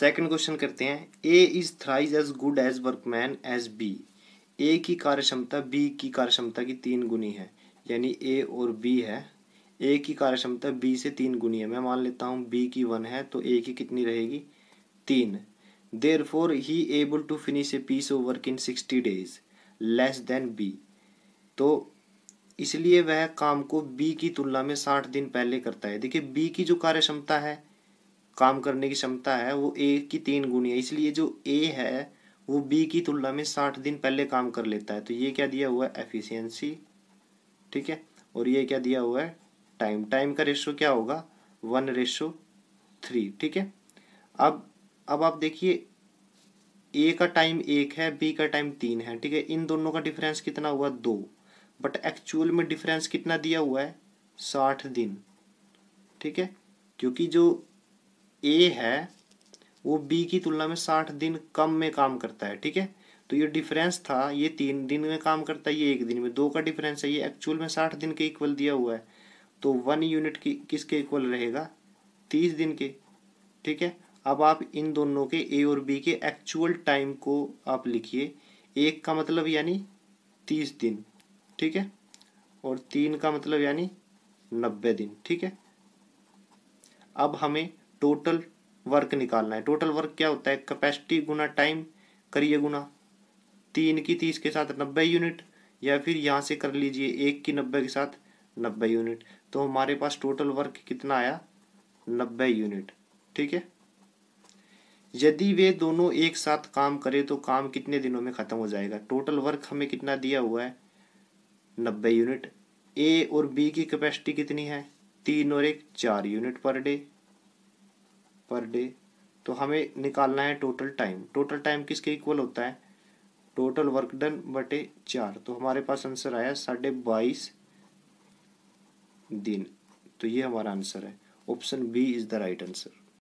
second question करते हैं A is thrice as good a workman as B A की कार्य क्षमता बी की कार्य क्षमता की तीन गुनी है यानी ए और बी है ए की कार्य क्षमता बी से तीन गुनी है मैं मान लेता हूँ बी की वन है तो ए की कितनी रहेगी तीन therefore he able to finish a piece of work in sixty days less than B तो इसलिए वह काम को बी की तुलना में साठ दिन पहले करता है देखिए बी की जो कार्य क्षमता है काम करने की क्षमता है वो ए की तीन गुनी है इसलिए जो ए है वो बी की तुलना में साठ दिन पहले काम कर लेता है तो ये क्या दिया हुआ है एफिशियंसी ठीक है और ये क्या दिया हुआ है टाइम टाइम का रेशो क्या होगा वन रेशो थ्री ठीक है अब अब आप देखिए ए का टाइम एक है बी का टाइम तीन है ठीक है इन दोनों का डिफरेंस कितना हुआ दो बट एक्चुअल में डिफरेंस कितना दिया हुआ है साठ दिन ठीक है क्योंकि जो ए है वो बी की तुलना में साठ दिन कम में काम करता है ठीक है तो ये डिफरेंस था ये तीन दिन में काम करता है ये एक दिन में दो का डिफरेंस है ये एक्चुअल में साठ दिन के इक्वल दिया हुआ है तो वन यूनिट की किसके इक्वल रहेगा तीस दिन के ठीक है अब आप इन दोनों के ए और बी के एक्चुअल टाइम को आप लिखिए एक का मतलब यानी तीस दिन ठीक है और तीन का मतलब यानी नब्बे दिन ठीक है अब हमें टोटल वर्क निकालना है टोटल वर्क क्या होता है कैपेसिटी गुना टाइम करिए गुना तीन की तीस के साथ नब्बे यूनिट या फिर यहाँ से कर लीजिए एक की नब्बे के साथ नब्बे यूनिट तो हमारे पास टोटल वर्क कितना आया नब्बे यूनिट ठीक है यदि वे दोनों एक साथ काम करें तो काम कितने दिनों में ख़त्म हो जाएगा टोटल वर्क हमें कितना दिया हुआ है नब्बे यूनिट ए और बी की कैपेसिटी कितनी है तीन और एक चार unit per day per day तो हमें निकालना है टोटल टाइम टोटल टाइम किसके इक्वल होता है टोटल वर्क डन बटे चार तो हमारे पास आंसर आया साढ़े बाईस दिन तो ये हमारा आंसर है option B is the right answer